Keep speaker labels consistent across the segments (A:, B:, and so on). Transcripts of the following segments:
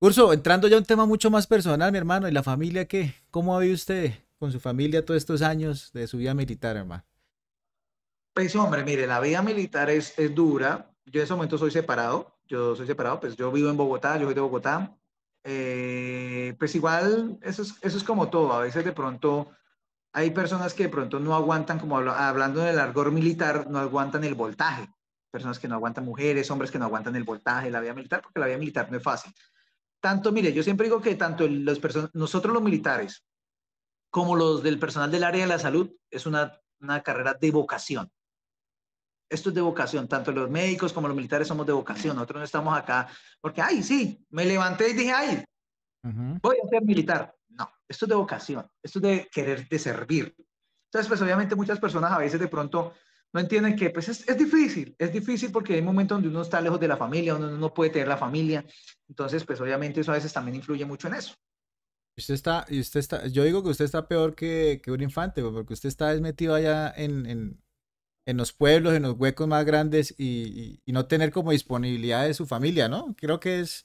A: Curso, entrando ya a un tema mucho más personal, mi hermano, ¿y la familia qué? ¿Cómo ha vivido usted con su familia todos estos años de su vida militar, hermano?
B: Pues hombre, mire, la vida militar es, es dura. Yo en ese momento soy separado, yo soy separado, pues yo vivo en Bogotá, yo vivo de Bogotá. Eh, pues igual, eso es, eso es como todo. A veces de pronto hay personas que de pronto no aguantan, como hablando del argor militar, no aguantan el voltaje. Personas que no aguantan mujeres, hombres que no aguantan el voltaje, la vida militar, porque la vida militar no es fácil tanto, mire, yo siempre digo que tanto nosotros los militares como los del personal del área de la salud es una, una carrera de vocación. Esto es de vocación, tanto los médicos como los militares somos de vocación. Nosotros no estamos acá porque, ay, sí, me levanté y dije, ay, voy a ser militar. No, esto es de vocación, esto es de querer de servir. Entonces, pues obviamente muchas personas a veces de pronto no entienden que pues es, es, difícil, es difícil porque hay momentos donde uno está lejos de la familia, donde uno no puede tener la familia, entonces pues obviamente eso a veces también influye mucho en eso.
A: Usted está, usted está, yo digo que usted está peor que, que un infante, porque usted está metido allá en, en, en los pueblos, en los huecos más grandes y, y, no tener como disponibilidad de su familia, ¿no? Creo que es,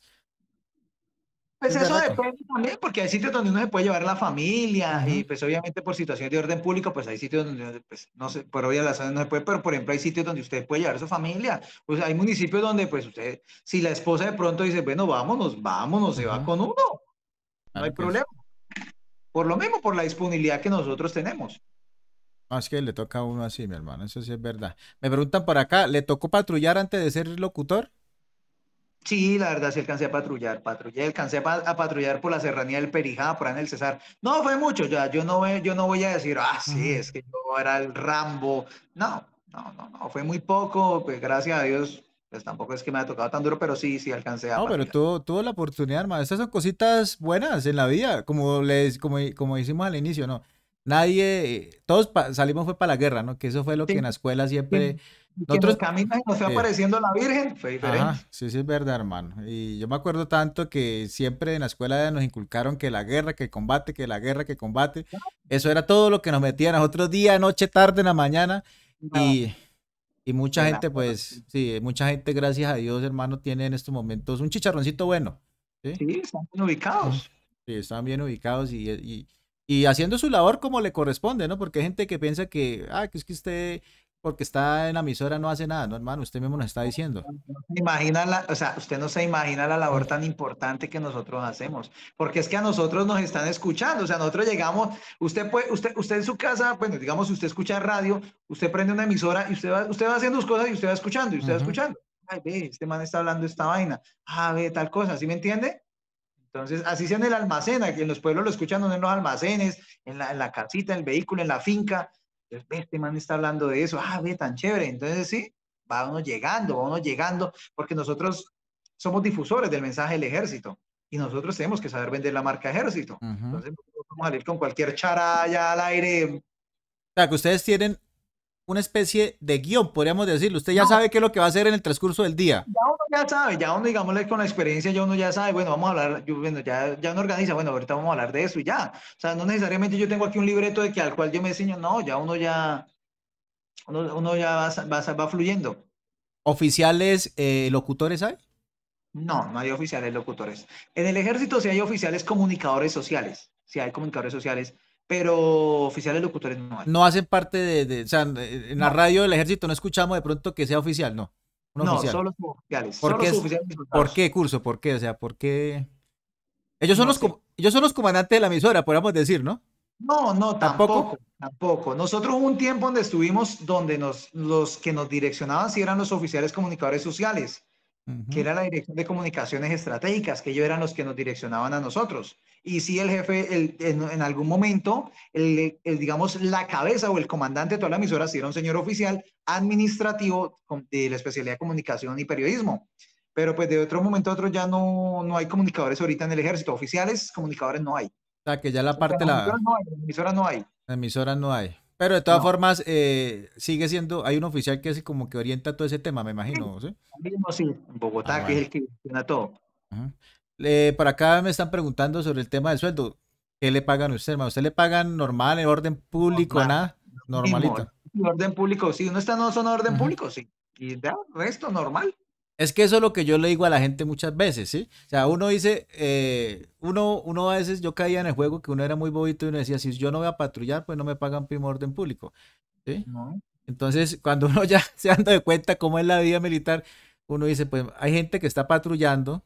B: pues eso depende también, porque hay sitios donde uno se puede llevar la familia y pues obviamente por situaciones de orden público, pues hay sitios donde pues, no sé, por no se puede, pero por ejemplo hay sitios donde usted puede llevar su familia. pues hay municipios donde pues usted, si la esposa de pronto dice, bueno, vámonos, vámonos, se va con uno. No hay problema. Por lo mismo, por la disponibilidad
A: que nosotros tenemos. es que le toca a uno así, mi hermano, eso sí es verdad. Me preguntan por acá, ¿le tocó patrullar antes de ser locutor? Sí, la verdad sí alcancé a patrullar,
B: patrullé, alcancé a, patrullar por la serranía del Perijá, por ahí en el Cesar. No, fue mucho, ya, yo no, yo no voy a decir, ah, sí, es que yo era el Rambo. No, no, no, no, fue muy poco, pues gracias a Dios, pues tampoco es que me haya tocado tan duro, pero sí, sí alcancé a.
A: No, pero tuvo, tuvo la oportunidad, hermano. Estas son cositas buenas en la vida, como, les, como, como hicimos al inicio, ¿no? Nadie, todos salimos fue para la guerra, ¿no? Que eso fue lo que en la escuela siempre... Sí. Nosotros caminan y nos fue eh. apareciendo
B: la Virgen, fue diferente.
A: sí, sí, es verdad, hermano. Y yo me acuerdo tanto que siempre en la escuela nos inculcaron que la guerra, que combate, que la guerra, que combate. Eso era todo lo que nos metían a nosotros día, noche, tarde, en la mañana. Y, y, mucha gente, pues, sí, mucha gente, gracias a Dios, hermano, tiene en estos momentos un chicharroncito bueno. Sí, están bien ubicados. Sí, están bien ubicados y, y y haciendo su labor como le corresponde, ¿no? Porque hay gente que piensa que, ah, que es que usted, porque está en la emisora, no hace nada, no, hermano, usted mismo nos está diciendo.
B: Imagina o sea, usted no se imagina la labor tan importante que nosotros hacemos, porque es que a nosotros nos están escuchando, o sea, nosotros llegamos, usted puede, usted, usted en su casa, bueno, digamos, usted escucha radio, usted prende una emisora y usted va, usted va haciendo sus cosas y usted va escuchando, y usted va escuchando. Ay, ve, este man está hablando esta vaina. Ah, ve, tal cosa, ¿sí me entiende? Entonces, así sea en el almacén, aquí en los pueblos lo escuchan en los almacenes, en la, casita, en el vehículo, en la finca. este man está hablando de eso, ah, ve, tan chévere. Entonces, sí, va uno llegando, va uno llegando, porque nosotros somos difusores del mensaje del ejército y nosotros tenemos que saber vender la marca ejército. Entonces, vamos a salir con cualquier charalla
A: al aire. O sea, que ustedes tienen una especie de guión, podríamos decirlo. Usted ya sabe qué es lo que va a hacer en el transcurso del día.
B: Ya uno ya sabe, ya uno, digámosle, con la experiencia, ya uno ya sabe, bueno, vamos a hablar, ya, ya uno organiza, bueno, ahorita vamos a hablar de eso y ya. O sea, no necesariamente yo tengo aquí un libreto de que al cual yo me enseño, no, ya uno ya, uno, ya va, fluyendo.
A: ¿Oficiales eh, locutores hay?
B: No, no hay oficiales locutores. En el ejército sí hay oficiales comunicadores sociales, sí hay comunicadores sociales, pero oficiales locutores no No hacen parte de,
A: o sea, en la radio del ejército no escuchamos de pronto que sea oficial, no. no, solo oficiales. ¿Por, qué, ¿Por qué curso? ¿Por qué? O sea, ¿por qué? Ellos son, los, son los comandantes de la emisora, podríamos decir, ¿no?
B: No, no, tampoco, tampoco. Nosotros hubo un tiempo donde estuvimos donde nos, los que nos direccionaban si eran los oficiales comunicadores sociales que era la Dirección de Comunicaciones Estratégicas, que ellos eran los que nos direccionaban a nosotros. Y si el jefe, el, en, algún momento, el, digamos, la cabeza o el comandante de toda la emisora, si era un señor oficial administrativo de la especialidad de comunicación y periodismo. Pero pues de otro momento a otro ya no, no hay
A: comunicadores ahorita en el ejército, oficiales, comunicadores no hay. O sea, que ya la parte... La, la emisora no hay. emisora no hay. emisora no hay. Pero de todas formas, eh, sigue siendo, hay un oficial que es como que orienta todo ese tema, me imagino. Sí,
B: mismo sí, en Bogotá, ah, que es el que gestiona todo.
A: Eh, por acá me están preguntando sobre el tema del sueldo. ¿Qué le pagan a usted, hermano? ¿Usted le pagan normal, en orden público, nada? Normalito.
B: En orden público, sí. Uno está no son orden público, sí.
A: Y da, resto normal. Es que eso es lo que yo le digo a la gente muchas veces, ¿sí? O sea, uno dice, eh, uno, uno a veces, yo caía en el juego que uno era muy bobito y uno decía, si yo no voy a patrullar, pues no me pagan primo orden público, ¿sí? Entonces, cuando uno ya se anda de cuenta cómo es la vida militar, uno dice, pues hay gente que está patrullando,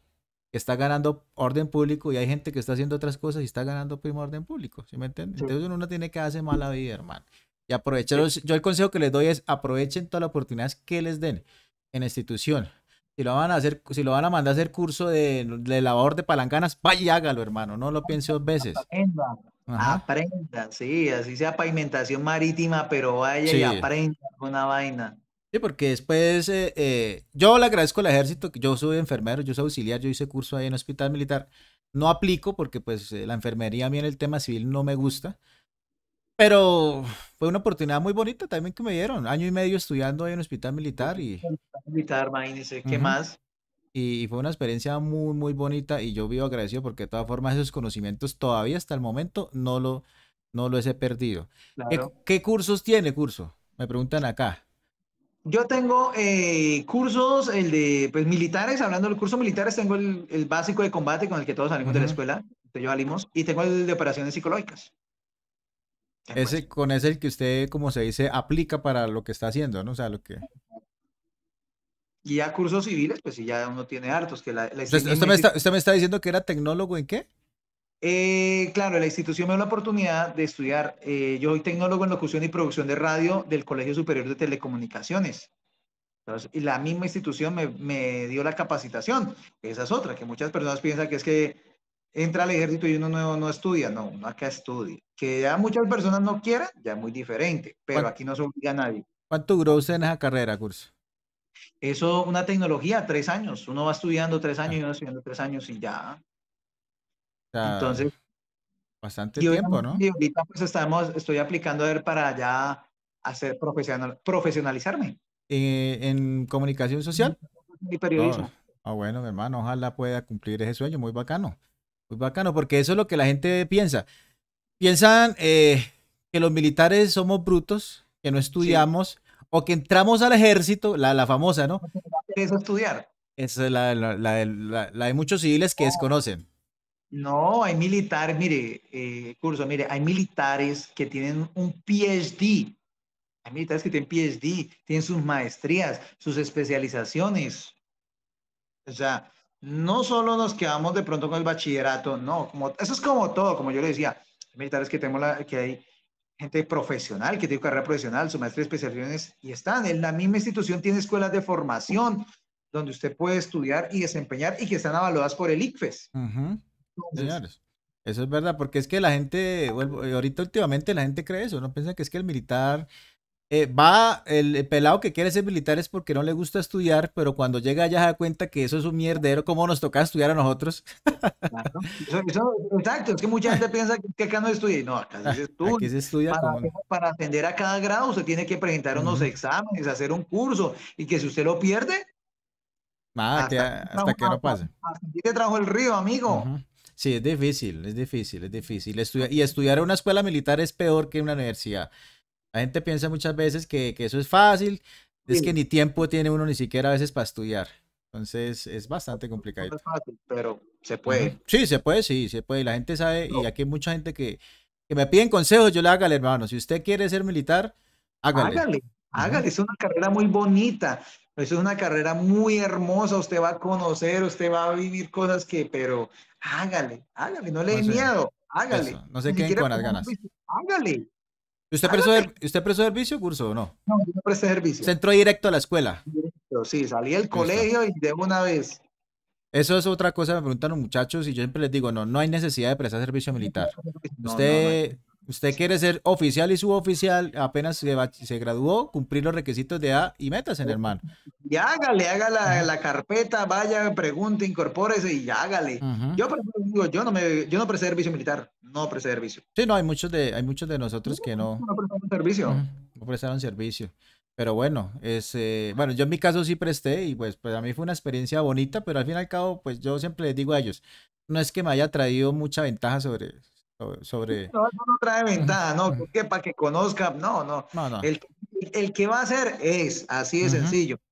A: que está ganando orden público y hay gente que está haciendo otras cosas y está ganando primo orden público, ¿sí me entiendes? Entonces uno tiene que hacer mala vida, hermano. Y aprovechar, yo el consejo que les doy es aprovechen todas las oportunidades que les den en la institución, si lo van a hacer, si lo van a mandar a hacer curso de, de lavador de palancanas, vaya hágalo, hermano, no lo piense dos veces. Aprenda,
B: sí, así sea pavimentación marítima, pero vaya y aprenda una vaina.
A: Sí, porque después eh, eh, yo le agradezco al ejército, yo soy enfermero, yo soy auxiliar, yo hice curso ahí en hospital militar. No aplico porque pues eh, la enfermería a mí en el tema civil no me gusta. Pero fue una oportunidad muy bonita también que me dieron. Año y medio estudiando ahí en hospital militar y invitar, ¿qué más? Y, fue una experiencia muy, muy bonita y yo vivo agradecido porque de todas formas esos conocimientos todavía hasta el momento no lo, no los he perdido. ¿Qué, cursos tiene curso? Me preguntan acá. Yo tengo
B: eh, cursos, el de pues, militares, hablando del curso militares, tengo el, básico de combate con el que todos salimos de la escuela, que yo salimos, y tengo el de operaciones psicológicas.
A: Pues. Ese, con ese el que usted, como se dice, aplica para lo que está haciendo, ¿no? O sea, lo que...
B: Y ya cursos civiles, pues si ya uno tiene hartos. Que la, usted,
A: me está, diciendo que era tecnólogo en qué? Eh, claro, la institución
B: me dio la oportunidad de estudiar. Eh, yo soy tecnólogo en locución y producción de radio del Colegio Superior de Telecomunicaciones. Entonces, y la misma institución me, dio la capacitación. Esa es otra, que muchas personas piensan que es que entra al ejército y uno no, no estudia. No, uno acá estudia. Que ya muchas personas no quieran, ya es muy diferente, pero aquí no se obliga a nadie.
A: ¿Cuánto duró usted en esa carrera, Curso?
B: Eso, una tecnología, tres años. Uno va estudiando tres años y uno estudiando tres años y ya.
A: Entonces. Bastante tiempo, ¿no?
B: Y ahorita pues estamos, estoy aplicando a ver para ya hacer profesional, profesionalizarme.
A: Eh, ¿En comunicación social? Y periodismo. Oh, ah, bueno, hermano, ojalá pueda cumplir ese sueño, muy bacano. Muy bacano, porque eso es lo que la gente piensa. Piensan eh, que los militares somos brutos, que no estudiamos, o que entramos al ejército, la, la famosa, ¿no?
B: es estudiar.
A: Esa es la, la, la, de muchos civiles que desconocen.
B: No, hay militares, mire, eh, curso, mire, hay militares que tienen un PhD. Hay militares que tienen PhD, tienen sus maestrías, sus especializaciones. O sea, no solo nos quedamos de pronto con el bachillerato, no, como, eso es como todo, como yo le decía, militares que tenemos la, que hay gente profesional que tiene carrera profesional, su maestría de especializaciones y están. En la misma institución tiene escuelas de formación donde usted puede estudiar y desempeñar y que están avaladas por el ICFES.
A: Señores, eso es verdad, porque es que la gente, ahorita últimamente la gente cree eso, no piensa que es que el militar eh, va el, pelado que quiere ser militar es porque no le gusta estudiar, pero cuando llega allá se da cuenta que eso es un mierdero, ¿cómo nos toca estudiar a nosotros.
B: Eso, exacto, es que mucha gente piensa que acá no estudia. No, acá se estudia. para, atender a cada grado, usted tiene que presentar unos exámenes, hacer un curso, y que si usted lo pierde.
A: Ah, hasta, que, no pase.
B: aquí te trajo el río, amigo.
A: Sí, es difícil, es difícil, es difícil. Estudiar, y estudiar en una escuela militar es peor que en una universidad. La gente piensa muchas veces que, eso es fácil, es que ni tiempo tiene uno ni siquiera a veces para estudiar. Entonces es bastante complicado. No es
B: fácil, pero se puede.
A: Sí, se puede, sí, se puede. La gente sabe, y aquí hay mucha gente que, que me piden consejos, yo le hágale, hermano. Si usted quiere ser militar, hágale. Hágale, hágale. Es
B: una carrera muy bonita. Es una carrera muy hermosa. Usted va a conocer, usted va a vivir cosas que, pero hágale, hágale. No le dé miedo, hágale. No se qué queden con las ganas. Hágale.
A: Ah, ¿Usted prestó, servicio, curso o no? No, yo presté servicio. ¿Se entró directo a la escuela?
B: Directo, sí, salí del colegio y de
A: una vez. Eso es otra cosa, me preguntan los muchachos y yo siempre les digo, no, no hay necesidad de prestar servicio militar. usted, usted quiere ser oficial y suboficial, apenas se, graduó, cumplir los requisitos de A y metas en el hermano.
B: Y hágale, hágale la, carpeta, vaya, pregunte, incorpórese y hágale. Yo yo no me, yo no presté servicio militar no ofrecer servicio.
A: Sí, no, hay muchos de, hay muchos de nosotros que no, no prestaron servicio. no prestaron servicio. Pero bueno, es, eh, bueno, yo en mi caso sí presté y pues, pues a mí fue una experiencia bonita, pero al fin y al cabo, pues yo siempre les digo a ellos, no es que me haya traído mucha ventaja sobre... sobre...
B: No, no trae ventaja, no, porque para que conozcan, no, no. no, El, que va a hacer es, así de sencillo.